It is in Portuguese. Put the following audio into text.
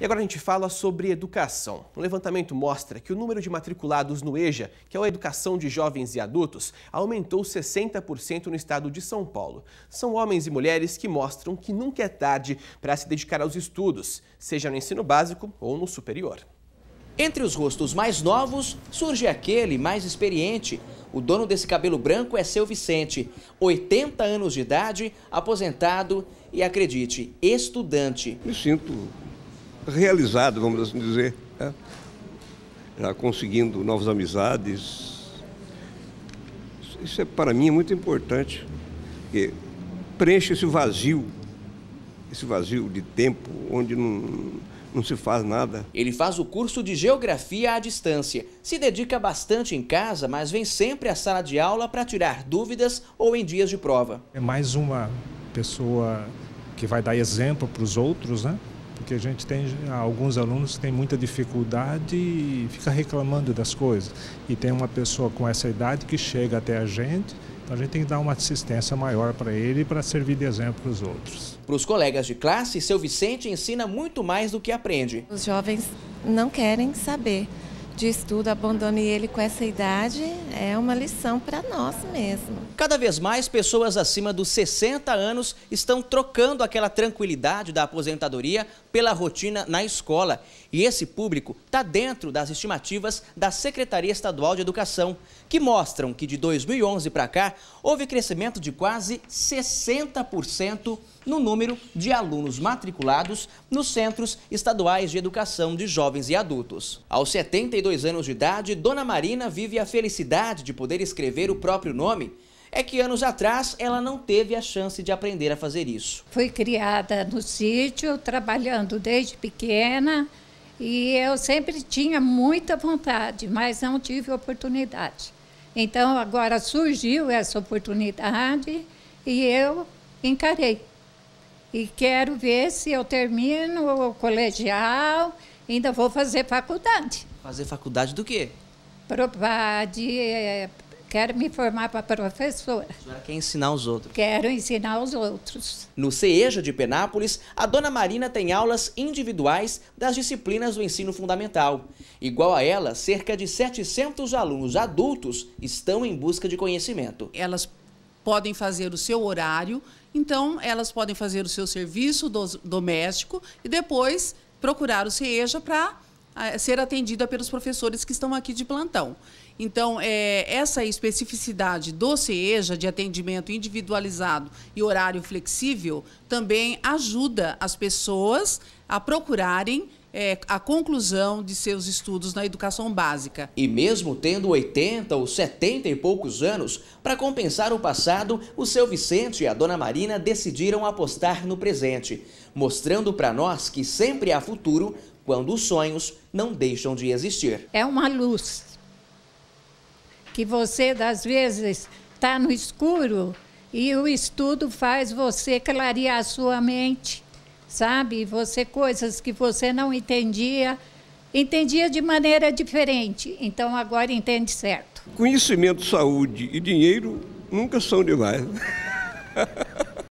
E agora a gente fala sobre educação. Um levantamento mostra que o número de matriculados no EJA, que é a educação de jovens e adultos, aumentou 60% no estado de São Paulo. São homens e mulheres que mostram que nunca é tarde para se dedicar aos estudos, seja no ensino básico ou no superior. Entre os rostos mais novos, surge aquele mais experiente. O dono desse cabelo branco é seu Vicente, 80 anos de idade, aposentado e, acredite, estudante. Me sinto realizado, vamos assim dizer. Né? Já conseguindo novas amizades. Isso é, para mim é muito importante. Porque preenche esse vazio, esse vazio de tempo, onde não, não se faz nada. Ele faz o curso de Geografia à distância. Se dedica bastante em casa, mas vem sempre à sala de aula para tirar dúvidas ou em dias de prova. É mais uma pessoa que vai dar exemplo para os outros, né? porque a gente tem alguns alunos que têm muita dificuldade e fica reclamando das coisas. E tem uma pessoa com essa idade que chega até a gente, então a gente tem que dar uma assistência maior para ele para servir de exemplo para os outros. Para os colegas de classe, seu Vicente ensina muito mais do que aprende. Os jovens não querem saber de estudo, abandone ele com essa idade, é uma lição para nós mesmo. Cada vez mais pessoas acima dos 60 anos estão trocando aquela tranquilidade da aposentadoria pela rotina na escola. E esse público está dentro das estimativas da Secretaria Estadual de Educação, que mostram que de 2011 para cá houve crescimento de quase 60% no número de alunos matriculados nos centros estaduais de educação de jovens e adultos. Aos 72 anos de idade, Dona Marina vive a felicidade de poder escrever o próprio nome é que anos atrás ela não teve a chance de aprender a fazer isso. Fui criada no sítio, trabalhando desde pequena e eu sempre tinha muita vontade, mas não tive oportunidade. Então agora surgiu essa oportunidade e eu encarei. E quero ver se eu termino o colegial, ainda vou fazer faculdade. Fazer faculdade do quê? Provar de é, Quero me formar para professora. A quer ensinar os outros? Quero ensinar os outros. No CEJA de Penápolis, a dona Marina tem aulas individuais das disciplinas do ensino fundamental. Igual a ela, cerca de 700 alunos adultos estão em busca de conhecimento. Elas podem fazer o seu horário, então elas podem fazer o seu serviço doméstico e depois procurar o CEJA para ser atendida pelos professores que estão aqui de plantão. Então, é, essa especificidade do CEJA, de atendimento individualizado e horário flexível, também ajuda as pessoas a procurarem é, a conclusão de seus estudos na educação básica. E mesmo tendo 80 ou 70 e poucos anos, para compensar o passado, o seu Vicente e a dona Marina decidiram apostar no presente, mostrando para nós que sempre há futuro quando os sonhos não deixam de existir. É uma luz que você, às vezes, está no escuro e o estudo faz você clarear a sua mente, sabe? Você coisas que você não entendia, entendia de maneira diferente, então agora entende certo. Conhecimento, saúde e dinheiro nunca são demais.